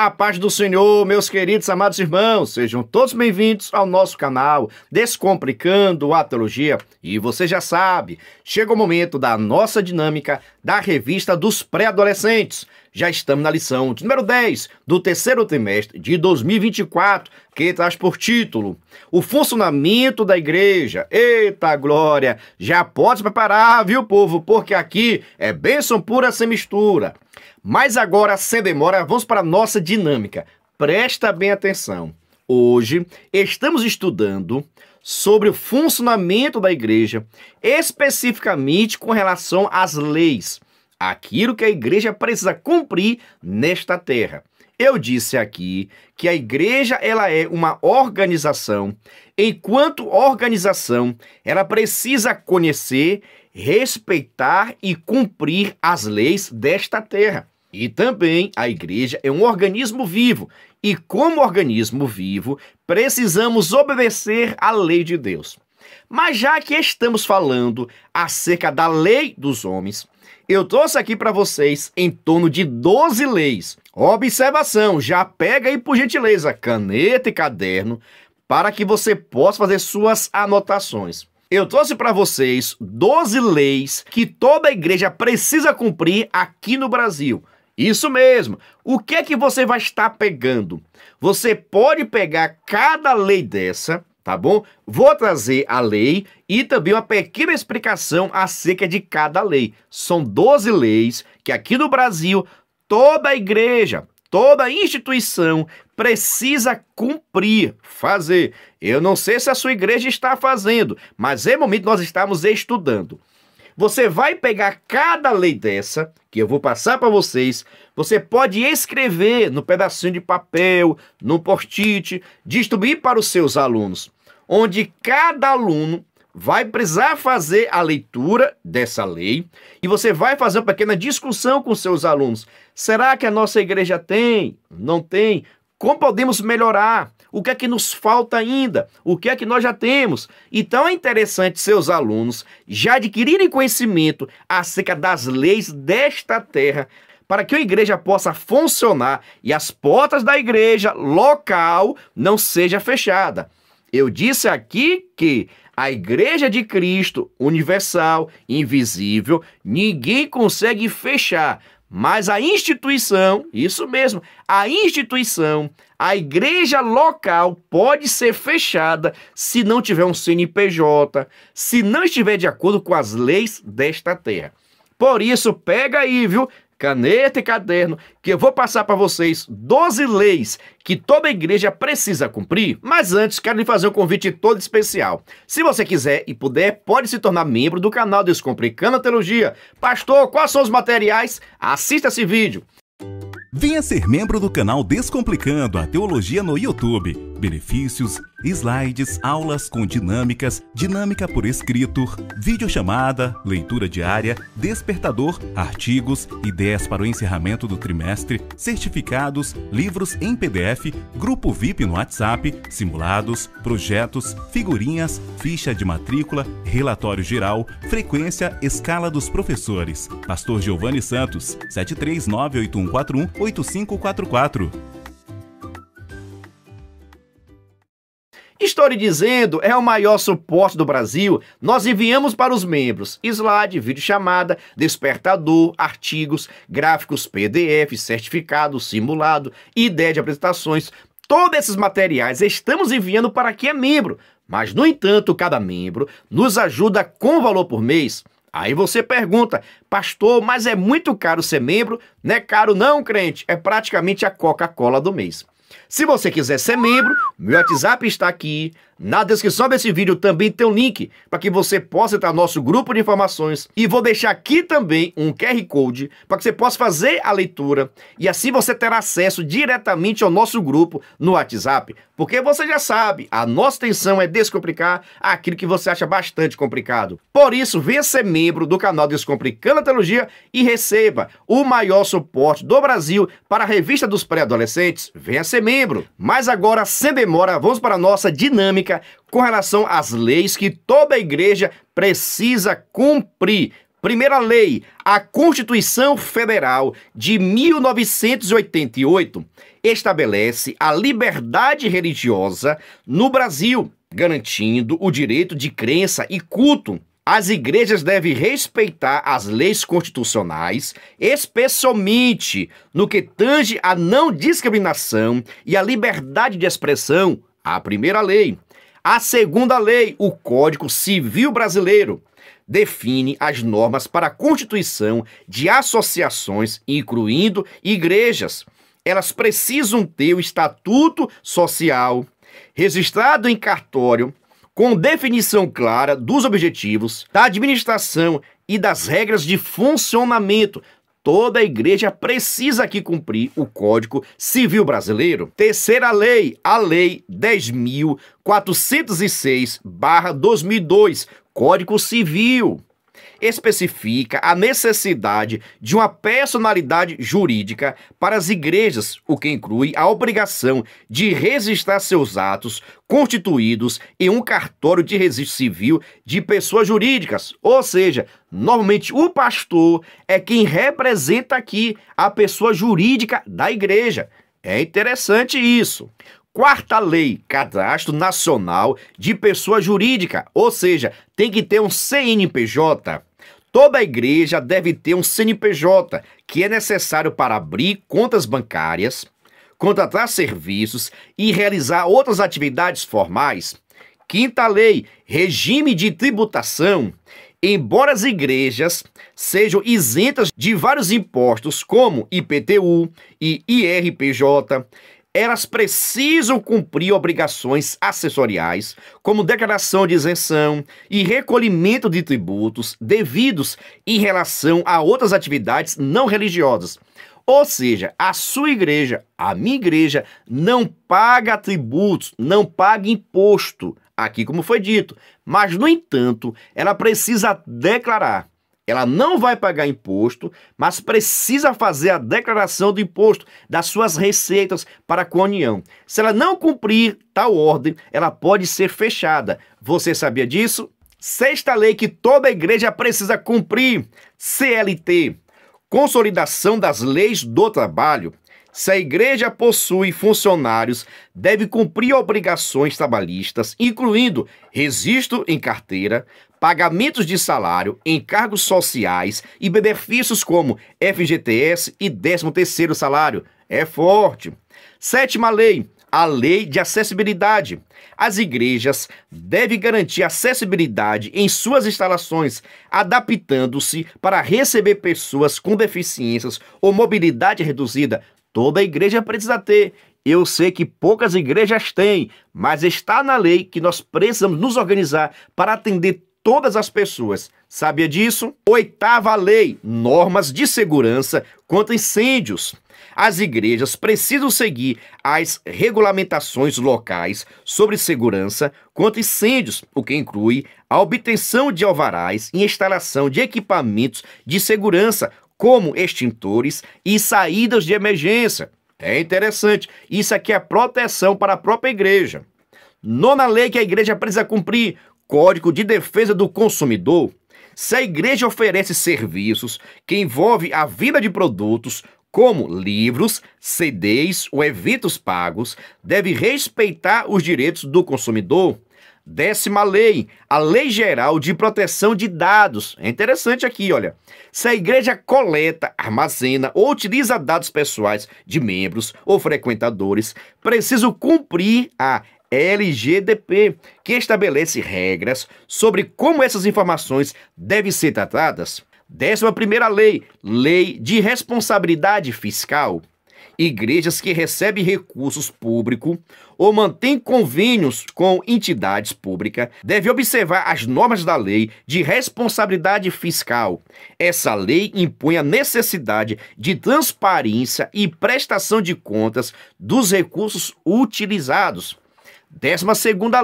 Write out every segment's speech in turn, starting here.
A paz do Senhor, meus queridos amados irmãos, sejam todos bem-vindos ao nosso canal Descomplicando a Teologia. E você já sabe, chega o momento da nossa dinâmica da revista dos pré-adolescentes. Já estamos na lição de número 10 do terceiro trimestre de 2024, que traz por título O Funcionamento da Igreja. Eita glória! Já pode se preparar, viu, povo? Porque aqui é bênção pura sem mistura. Mas agora, sem demora, vamos para a nossa dinâmica. Presta bem atenção. Hoje estamos estudando sobre o funcionamento da igreja, especificamente com relação às leis, aquilo que a igreja precisa cumprir nesta terra. Eu disse aqui que a igreja ela é uma organização. Enquanto organização, ela precisa conhecer respeitar e cumprir as leis desta terra. E também a igreja é um organismo vivo, e como organismo vivo, precisamos obedecer à lei de Deus. Mas já que estamos falando acerca da lei dos homens, eu trouxe aqui para vocês em torno de 12 leis. Observação, já pega aí por gentileza caneta e caderno para que você possa fazer suas anotações. Eu trouxe para vocês 12 leis que toda igreja precisa cumprir aqui no Brasil. Isso mesmo. O que é que você vai estar pegando? Você pode pegar cada lei dessa, tá bom? Vou trazer a lei e também uma pequena explicação acerca de cada lei. São 12 leis que aqui no Brasil toda igreja, toda instituição precisa cumprir, fazer. Eu não sei se a sua igreja está fazendo, mas em é momento nós estamos estudando. Você vai pegar cada lei dessa, que eu vou passar para vocês, você pode escrever no pedacinho de papel, no post-it, distribuir para os seus alunos, onde cada aluno vai precisar fazer a leitura dessa lei e você vai fazer uma pequena discussão com seus alunos. Será que a nossa igreja tem? Não tem? Como podemos melhorar? O que é que nos falta ainda? O que é que nós já temos? Então é interessante seus alunos já adquirirem conhecimento acerca das leis desta terra para que a igreja possa funcionar e as portas da igreja local não seja fechada. Eu disse aqui que a igreja de Cristo, universal, invisível, ninguém consegue fechar, mas a instituição, isso mesmo, a instituição, a igreja local pode ser fechada se não tiver um CNPJ, se não estiver de acordo com as leis desta terra. Por isso, pega aí, viu? caneta e caderno, que eu vou passar para vocês 12 leis que toda igreja precisa cumprir. Mas antes, quero lhe fazer um convite todo especial. Se você quiser e puder, pode se tornar membro do canal Descomplicando a Teologia. Pastor, quais são os materiais? Assista esse vídeo. Venha ser membro do canal Descomplicando a Teologia no YouTube. Benefícios slides, aulas com dinâmicas, dinâmica por escrito, videochamada, leitura diária, despertador, artigos, ideias para o encerramento do trimestre, certificados, livros em PDF, grupo VIP no WhatsApp, simulados, projetos, figurinhas, ficha de matrícula, relatório geral, frequência, escala dos professores. Pastor Giovanni Santos, 73981418544. lhe dizendo é o maior suporte do Brasil. Nós enviamos para os membros slide, vídeo chamada, despertador, artigos, gráficos, PDF, certificado, simulado, ideia de apresentações. Todos esses materiais estamos enviando para quem é membro. Mas, no entanto, cada membro nos ajuda com valor por mês. Aí você pergunta, pastor, mas é muito caro ser membro? Não é caro não, crente, é praticamente a Coca-Cola do mês. Se você quiser ser membro, meu WhatsApp está aqui, na descrição desse vídeo também tem um link para que você possa entrar no nosso grupo de informações e vou deixar aqui também um QR Code para que você possa fazer a leitura e assim você terá acesso diretamente ao nosso grupo no WhatsApp, porque você já sabe, a nossa intenção é descomplicar aquilo que você acha bastante complicado. Por isso, venha ser membro do canal Descomplicando a Teologia e receba o maior suporte do Brasil para a revista dos pré-adolescentes. Venha ser membro. Mas agora, sem demora, vamos para a nossa dinâmica com relação às leis que toda igreja precisa cumprir. Primeira lei, a Constituição Federal de 1988 estabelece a liberdade religiosa no Brasil, garantindo o direito de crença e culto. As igrejas devem respeitar as leis constitucionais, especialmente no que tange à não discriminação e à liberdade de expressão, a primeira lei. A segunda lei, o Código Civil Brasileiro, define as normas para a constituição de associações, incluindo igrejas. Elas precisam ter o estatuto social registrado em cartório, com definição clara dos objetivos da administração e das regras de funcionamento. Toda a igreja precisa aqui cumprir o Código Civil Brasileiro. Terceira lei, a Lei 10.406-2002, Código Civil especifica a necessidade de uma personalidade jurídica para as igrejas, o que inclui a obrigação de registrar seus atos constituídos em um cartório de registro civil de pessoas jurídicas, ou seja, normalmente o pastor é quem representa aqui a pessoa jurídica da igreja. É interessante isso. Quarta lei, cadastro nacional de pessoa jurídica, ou seja, tem que ter um CNPJ. Toda igreja deve ter um CNPJ, que é necessário para abrir contas bancárias, contratar serviços e realizar outras atividades formais. Quinta lei: regime de tributação. Embora as igrejas sejam isentas de vários impostos, como IPTU e IRPJ, elas precisam cumprir obrigações acessoriais, como declaração de isenção e recolhimento de tributos devidos em relação a outras atividades não religiosas. Ou seja, a sua igreja, a minha igreja, não paga tributos, não paga imposto, aqui como foi dito. Mas, no entanto, ela precisa declarar ela não vai pagar imposto, mas precisa fazer a declaração do imposto das suas receitas para com a União. Se ela não cumprir tal ordem, ela pode ser fechada. Você sabia disso? Sexta lei que toda igreja precisa cumprir: CLT Consolidação das Leis do Trabalho. Se a igreja possui funcionários, deve cumprir obrigações trabalhistas, incluindo registro em carteira, pagamentos de salário, encargos sociais e benefícios como FGTS e 13º salário. É forte. Sétima lei, a lei de acessibilidade. As igrejas devem garantir acessibilidade em suas instalações, adaptando-se para receber pessoas com deficiências ou mobilidade reduzida, Toda igreja precisa ter. Eu sei que poucas igrejas têm, mas está na lei que nós precisamos nos organizar para atender todas as pessoas. Sabia disso? Oitava lei: normas de segurança contra incêndios. As igrejas precisam seguir as regulamentações locais sobre segurança contra incêndios, o que inclui a obtenção de alvarás e instalação de equipamentos de segurança, como extintores e saídas de emergência. É interessante. Isso aqui é proteção para a própria igreja. Nona lei que a igreja precisa cumprir: Código de Defesa do Consumidor. Se a igreja oferece serviços que envolvem a venda de produtos, como livros, CDs ou eventos pagos, deve respeitar os direitos do consumidor. Décima lei, a Lei Geral de Proteção de Dados. É interessante aqui, olha. Se a igreja coleta, armazena ou utiliza dados pessoais de membros ou frequentadores, preciso cumprir a LGDP, que estabelece regras sobre como essas informações devem ser tratadas. Décima primeira lei, Lei de Responsabilidade Fiscal igrejas que recebem recursos públicos ou mantêm convênios com entidades públicas devem observar as normas da lei de responsabilidade fiscal. Essa lei impõe a necessidade de transparência e prestação de contas dos recursos utilizados. 12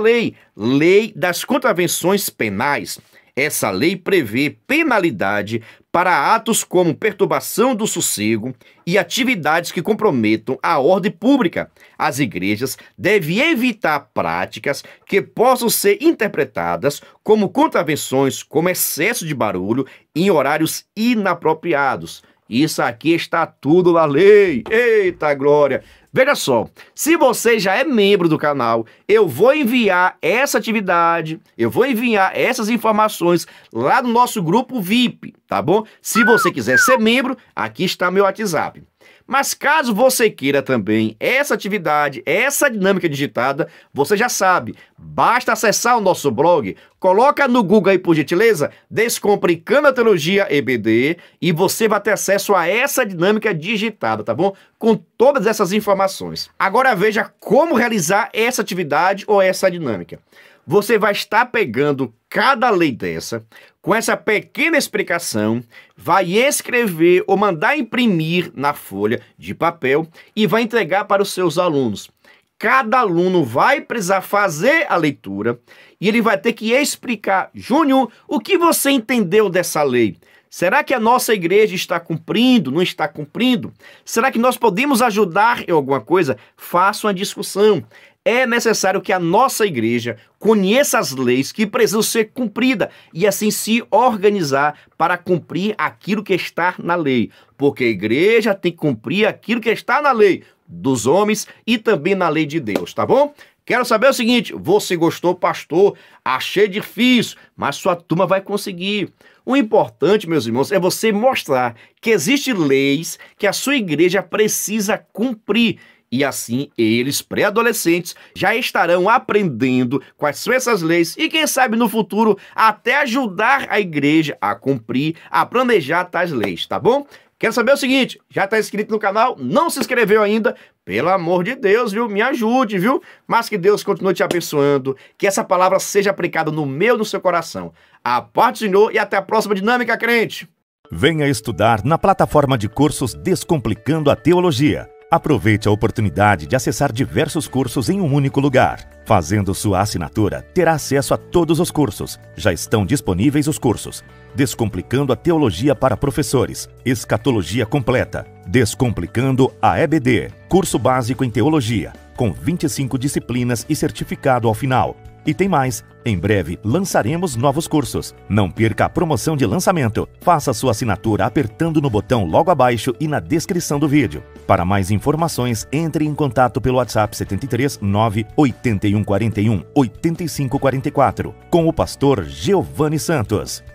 Lei, Lei das Contravenções Penais. Essa lei prevê penalidade para atos como perturbação do sossego e atividades que comprometam a ordem pública. As igrejas devem evitar práticas que possam ser interpretadas como contravenções, como excesso de barulho em horários inapropriados. Isso aqui está tudo na lei. Eita glória! Veja só, se você já é membro do canal, eu vou enviar essa atividade, eu vou enviar essas informações lá no nosso grupo VIP, tá bom? Se você quiser ser membro, aqui está meu WhatsApp. Mas caso você queira também essa atividade, essa dinâmica digitada, você já sabe. Basta acessar o nosso blog, coloca no Google aí por gentileza, Descomplicando a Teologia EBD, e você vai ter acesso a essa dinâmica digitada, tá bom? Com todas essas informações. Agora veja como realizar essa atividade ou essa dinâmica. Você vai estar pegando cada lei dessa, com essa pequena explicação, vai escrever ou mandar imprimir na folha de papel e vai entregar para os seus alunos. Cada aluno vai precisar fazer a leitura e ele vai ter que explicar, Júnior, o que você entendeu dessa lei? Será que a nossa igreja está cumprindo, não está cumprindo? Será que nós podemos ajudar em alguma coisa? Faça uma discussão é necessário que a nossa igreja conheça as leis que precisam ser cumpridas e assim se organizar para cumprir aquilo que está na lei, porque a igreja tem que cumprir aquilo que está na lei dos homens e também na lei de Deus, tá bom? Quero saber o seguinte: você gostou, pastor? Achei difícil, mas sua turma vai conseguir. O importante, meus irmãos, é você mostrar que existem leis que a sua igreja precisa cumprir e assim, eles, pré-adolescentes, já estarão aprendendo quais são essas leis e, quem sabe, no futuro, até ajudar a igreja a cumprir, a planejar tais leis, tá bom? Quero saber o seguinte, já está inscrito no canal? Não se inscreveu ainda? Pelo amor de Deus, viu? Me ajude, viu? Mas que Deus continue te abençoando, que essa palavra seja aplicada no meu e no seu coração. A parte Senhor e até a próxima dinâmica, crente! Venha estudar na plataforma de cursos Descomplicando a Teologia. Aproveite a oportunidade de acessar diversos cursos em um único lugar. Fazendo sua assinatura, terá acesso a todos os cursos. Já estão disponíveis os cursos: Descomplicando a Teologia para Professores, Escatologia Completa, Descomplicando a EBD, Curso Básico em Teologia, com 25 disciplinas e certificado ao final. E tem mais! Em breve lançaremos novos cursos. Não perca a promoção de lançamento. Faça sua assinatura apertando no botão logo abaixo e na descrição do vídeo. Para mais informações, entre em contato pelo WhatsApp 73 9 8141 8544 com o pastor Giovanni Santos.